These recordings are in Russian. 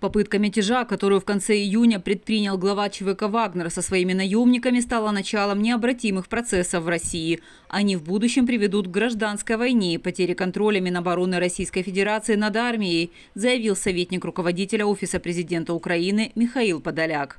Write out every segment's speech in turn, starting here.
Попытка мятежа, которую в конце июня предпринял глава ЧВК «Вагнер» со своими наемниками, стала началом необратимых процессов в России. Они в будущем приведут к гражданской войне и потере контроля Минобороны Российской Федерации над армией, заявил советник руководителя Офиса президента Украины Михаил Подоляк.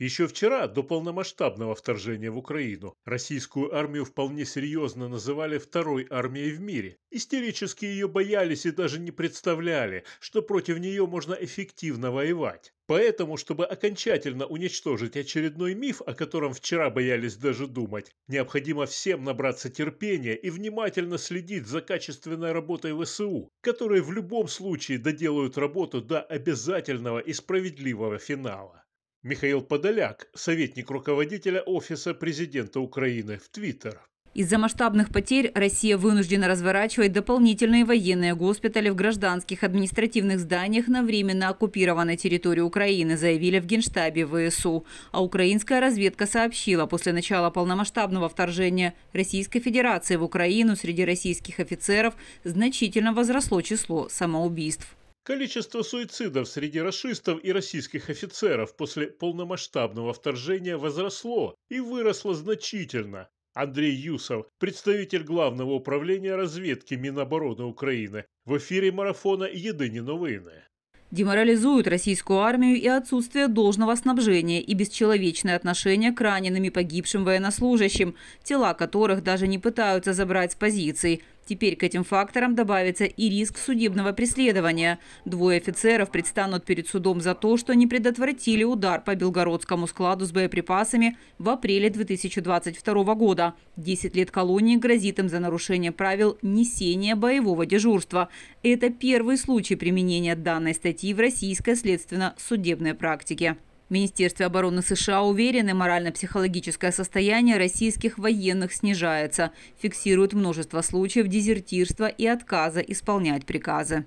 Еще вчера, до полномасштабного вторжения в Украину, российскую армию вполне серьезно называли второй армией в мире. Истерически ее боялись и даже не представляли, что против нее можно эффективно воевать. Поэтому, чтобы окончательно уничтожить очередной миф, о котором вчера боялись даже думать, необходимо всем набраться терпения и внимательно следить за качественной работой ВСУ, которые в любом случае доделают работу до обязательного и справедливого финала. Михаил Подоляк, советник руководителя Офиса президента Украины в Твиттер. Из-за масштабных потерь Россия вынуждена разворачивать дополнительные военные госпитали в гражданских административных зданиях на временно оккупированной территории Украины, заявили в Генштабе ВСУ. А украинская разведка сообщила, после начала полномасштабного вторжения Российской Федерации в Украину среди российских офицеров значительно возросло число самоубийств. Количество суицидов среди расистов и российских офицеров после полномасштабного вторжения возросло и выросло значительно. Андрей Юсов, представитель Главного управления разведки Минобороны Украины, в эфире марафона «Едині новини». Деморализуют российскую армию и отсутствие должного снабжения и бесчеловечное отношение к раненым и погибшим военнослужащим, тела которых даже не пытаются забрать с позиций – Теперь к этим факторам добавится и риск судебного преследования. Двое офицеров предстанут перед судом за то, что не предотвратили удар по белгородскому складу с боеприпасами в апреле 2022 года. Десять лет колонии грозит им за нарушение правил несения боевого дежурства. Это первый случай применения данной статьи в российской следственно-судебной практике. Министерство обороны США уверены, морально-психологическое состояние российских военных снижается. Фиксируют множество случаев дезертирства и отказа исполнять приказы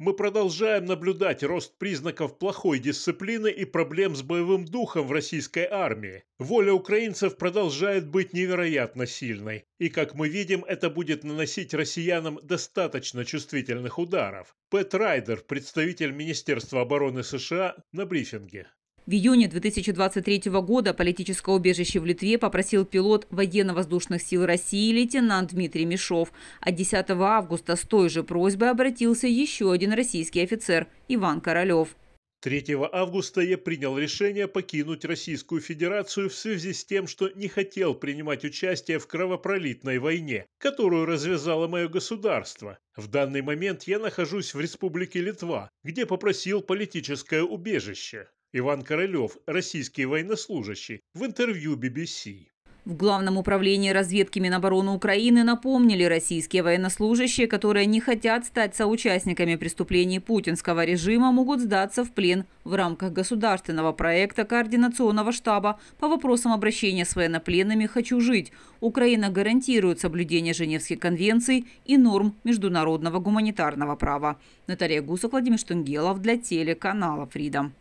мы продолжаем наблюдать рост признаков плохой дисциплины и проблем с боевым духом в российской армии. Воля украинцев продолжает быть невероятно сильной, и, как мы видим, это будет наносить россиянам достаточно чувствительных ударов. Пэт Райдер, представитель Министерства обороны США, на брифинге. В июне 2023 года политическое убежище в Литве попросил пилот военно-воздушных сил России лейтенант Дмитрий Мишов. А 10 августа с той же просьбой обратился еще один российский офицер Иван Королев. 3 августа я принял решение покинуть Российскую Федерацию в связи с тем, что не хотел принимать участие в кровопролитной войне, которую развязало мое государство. В данный момент я нахожусь в Республике Литва, где попросил политическое убежище. Иван Королев, российский военнослужащий, в интервью BBC. В Главном управлении разведки Минобороны Украины напомнили российские военнослужащие, которые не хотят стать соучастниками преступлений путинского режима, могут сдаться в плен в рамках государственного проекта координационного штаба по вопросам обращения с военнопленными «Хочу жить». Украина гарантирует соблюдение Женевских конвенций и норм международного гуманитарного права. Наталья Гусок, Владимир Штунгелов для телеканала «Фридом».